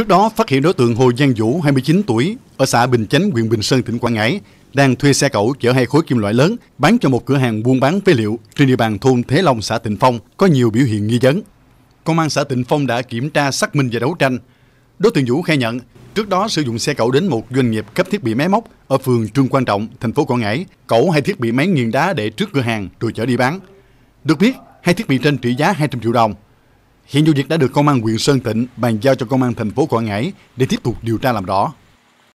Trước đó, phát hiện đối tượng Hồ Giang Vũ, 29 tuổi, ở xã Bình Chánh, huyện Bình Sơn, tỉnh Quảng Ngãi, đang thuê xe cẩu chở hai khối kim loại lớn bán cho một cửa hàng buôn bán phế liệu trên địa bàn thôn Thế Long, xã Tịnh Phong, có nhiều biểu hiện nghi vấn. Công an xã Tịnh Phong đã kiểm tra xác minh và đấu tranh. Đối tượng Vũ khai nhận, trước đó sử dụng xe cẩu đến một doanh nghiệp cấp thiết bị máy móc ở phường Trương Quan Trọng, thành phố Quảng Ngãi, cẩu hai thiết bị máy nghiền đá để trước cửa hàng rồi chở đi bán. Được biết, hai thiết bị trên trị giá 200 triệu đồng. Hiện vụ việc đã được công an huyện Sơn Tịnh bàn giao cho công an thành phố Quảng Ngãi để tiếp tục điều tra làm rõ.